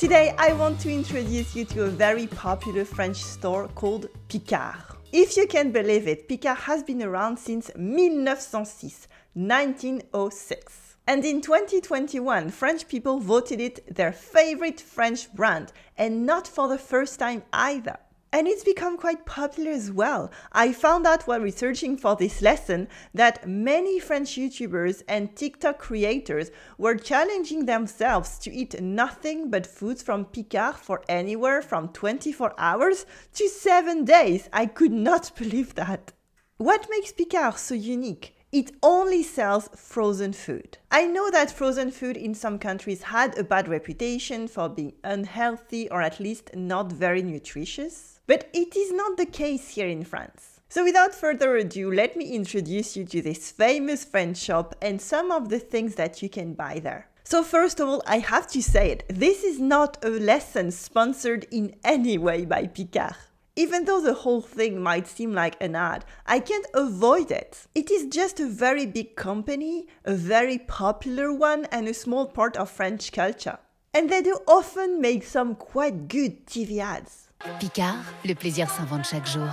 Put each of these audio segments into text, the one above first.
Today I want to introduce you to a very popular French store called Picard. If you can believe it, Picard has been around since 1906, 1906. And in 2021, French people voted it their favorite French brand, and not for the first time either. And it's become quite popular as well. I found out while researching for this lesson that many French YouTubers and TikTok creators were challenging themselves to eat nothing but foods from Picard for anywhere from 24 hours to 7 days. I could not believe that. What makes Picard so unique? It only sells frozen food. I know that frozen food in some countries had a bad reputation for being unhealthy or at least not very nutritious. But it is not the case here in France. So without further ado, let me introduce you to this famous French shop and some of the things that you can buy there. So first of all, I have to say it, this is not a lesson sponsored in any way by Picard. Even though the whole thing might seem like an ad, I can't avoid it. It is just a very big company, a very popular one, and a small part of French culture. And they do often make some quite good TV ads. Picard, le plaisir s'invente chaque jour.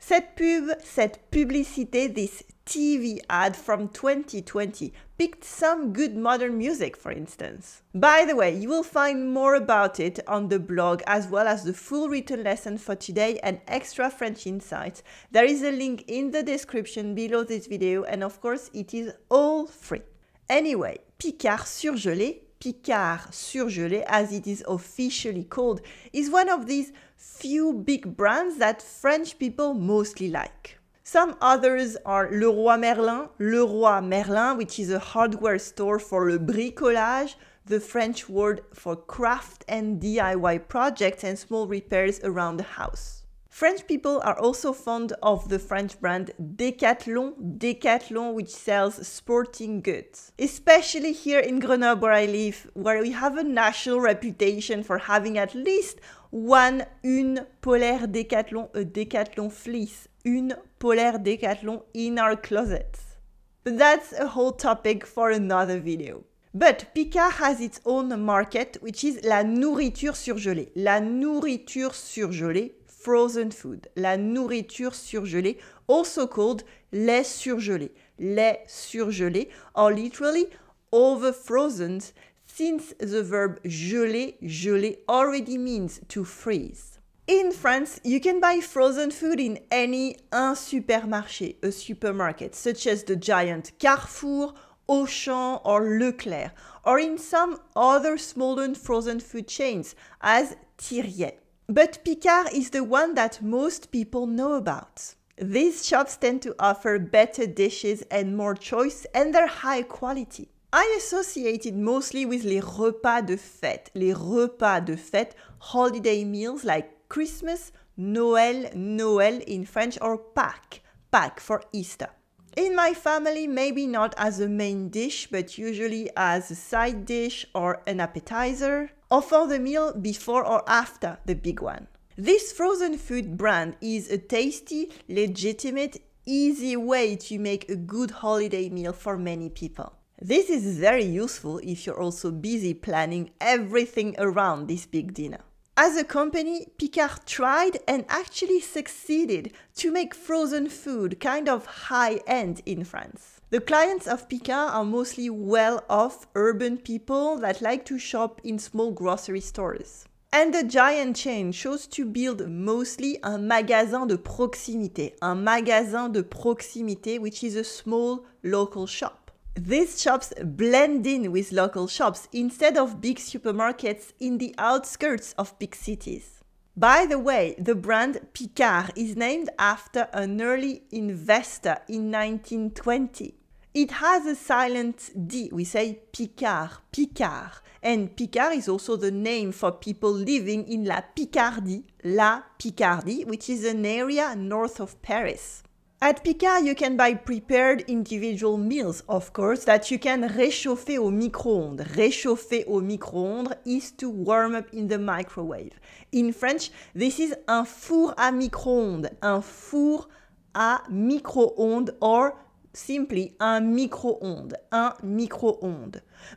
Cette pub, cette publicité, this TV ad from 2020 picked some good modern music, for instance. By the way, you will find more about it on the blog as well as the full written lesson for today and extra French insights. There is a link in the description below this video, and of course, it is all free. Anyway, Picard surgelé Picard surgelé, as it is officially called, is one of these few big brands that French people mostly like. Some others are Leroy Merlin, Leroy Merlin, which is a hardware store for le bricolage, the French word for craft and DIY projects and small repairs around the house. French people are also fond of the French brand Decathlon, Decathlon which sells sporting goods. Especially here in Grenoble where I live, where we have a national reputation for having at least one, une polaire Decathlon, a Decathlon fleece, une polaire Decathlon in our closets. But that's a whole topic for another video. But Picard has its own market, which is la nourriture surgelée. La nourriture surgelée, frozen food, la nourriture surgelée, also called lait surgelé, lait surgelé, or literally over frozen, since the verb geler, geler already means to freeze. In France, you can buy frozen food in any un supermarché, a supermarket, such as the giant Carrefour, Auchan or Leclerc, or in some other smaller frozen food chains as Thiriet. But Picard is the one that most people know about. These shops tend to offer better dishes and more choice, and they're high quality. I associate it mostly with les repas de fête, les repas de fête, holiday meals like Christmas, Noël, Noël in French, or Pâques, Pâques for Easter. In my family, maybe not as a main dish, but usually as a side dish or an appetizer offer the meal before or after the big one. This frozen food brand is a tasty, legitimate, easy way to make a good holiday meal for many people. This is very useful if you're also busy planning everything around this big dinner. As a company, Picard tried and actually succeeded to make frozen food kind of high end in France. The clients of Picard are mostly well off urban people that like to shop in small grocery stores. And the giant chain chose to build mostly a magasin de proximité, a magasin de proximité, which is a small local shop. These shops blend in with local shops instead of big supermarkets in the outskirts of big cities. By the way, the brand Picard is named after an early investor in 1920. It has a silent D. We say Picard, Picard. And Picard is also the name for people living in La Picardie, La Picardie, which is an area north of Paris. At Picard, you can buy prepared individual meals, of course, that you can réchauffer au micro-ondes. Réchauffer au micro-ondes is to warm up in the microwave. In French, this is un four à micro-ondes, un four à micro-ondes or simply un micro-ondes, un micro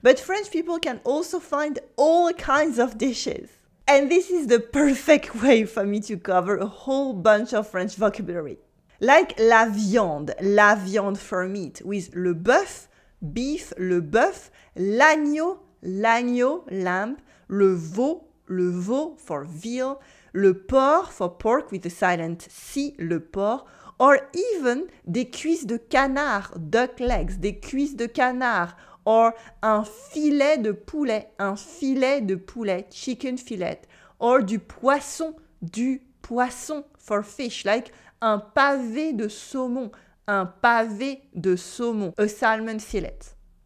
But French people can also find all kinds of dishes. And this is the perfect way for me to cover a whole bunch of French vocabulary. Like la viande, la viande for meat, with le bœuf, beef, le bœuf, l'agneau, l'agneau, lamb, le veau, le veau for veal, le porc for pork with the silent C, le porc, or even des cuisses de canard, duck legs, des cuisses de canard, or un filet de poulet, un filet de poulet, chicken fillet, or du poisson, du poisson for fish, like un pavé de saumon, un pavé de saumon, a salmon fillet.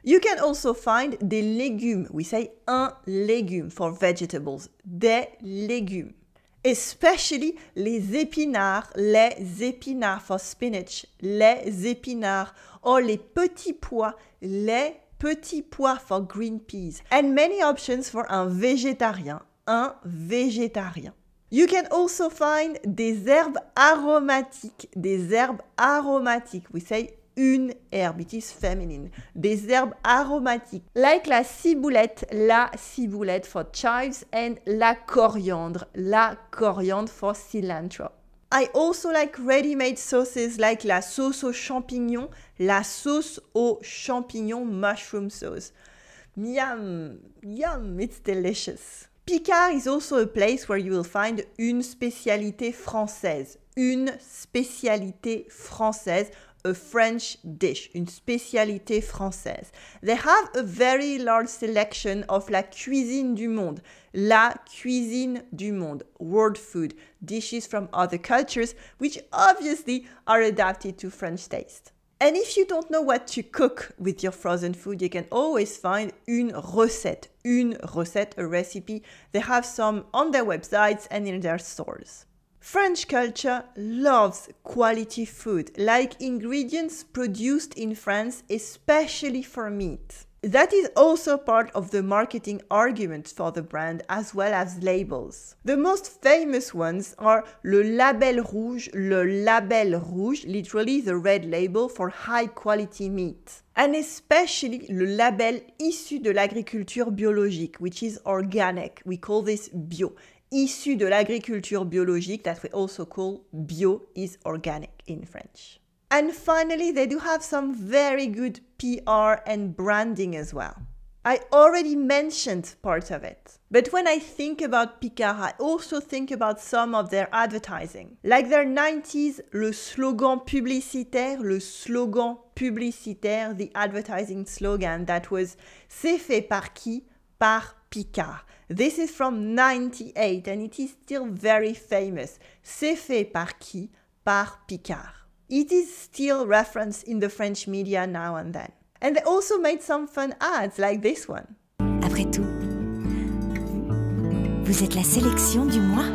You can also find des légumes. We say un légume for vegetables. Des légumes especially les épinards, les épinards for spinach, les épinards, or les petits pois, les petits pois for green peas, and many options for un végétarien, un végétarien. You can also find des herbes aromatiques, des herbes aromatiques. We say une herbe, it is feminine, des herbes aromatiques, like la ciboulette, la ciboulette for chives and la coriandre, la coriandre for cilantro. I also like ready-made sauces like la sauce aux champignons, la sauce aux champignons mushroom sauce. Yum, yum, it's delicious. Picard is also a place where you will find une spécialité française. Une spécialité française, a French dish, une spécialité française. They have a very large selection of la cuisine du monde. La cuisine du monde, world food, dishes from other cultures, which obviously are adapted to French taste. And if you don't know what to cook with your frozen food, you can always find une recette, une recette, a recipe. They have some on their websites and in their stores. French culture loves quality food, like ingredients produced in France, especially for meat. That is also part of the marketing argument for the brand as well as labels. The most famous ones are Le Label Rouge, Le Label Rouge, literally the red label for high quality meat. And especially le label issu de l'agriculture biologique, which is organic. We call this bio issue de l'agriculture biologique that we also call bio is organic in French. And finally, they do have some very good PR and branding as well. I already mentioned part of it. But when I think about Picard, I also think about some of their advertising. Like their 90s, le slogan publicitaire, le slogan publicitaire, the advertising slogan that was C'est fait par qui? par Picard. This is from 98 and it is still very famous. C'est fait par qui? Par Picard. It is still referenced in the French media now and then. And they also made some fun ads like this one. Après tout, vous êtes la sélection du mois?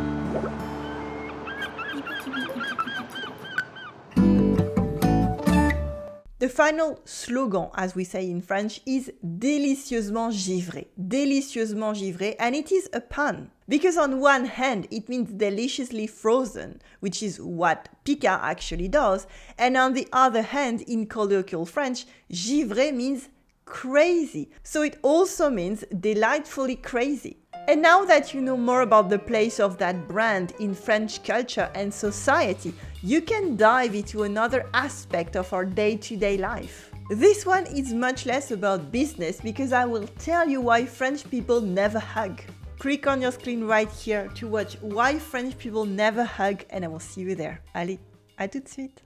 final slogan, as we say in French, is délicieusement givré. Délicieusement givré, and it is a pun. Because on one hand, it means deliciously frozen, which is what pica actually does, and on the other hand, in colloquial French, givré means crazy. So it also means delightfully crazy. And now that you know more about the place of that brand in French culture and society, you can dive into another aspect of our day to day life. This one is much less about business because I will tell you why French people never hug. Click on your screen right here to watch why French people never hug, and I will see you there. Allez, à tout de suite!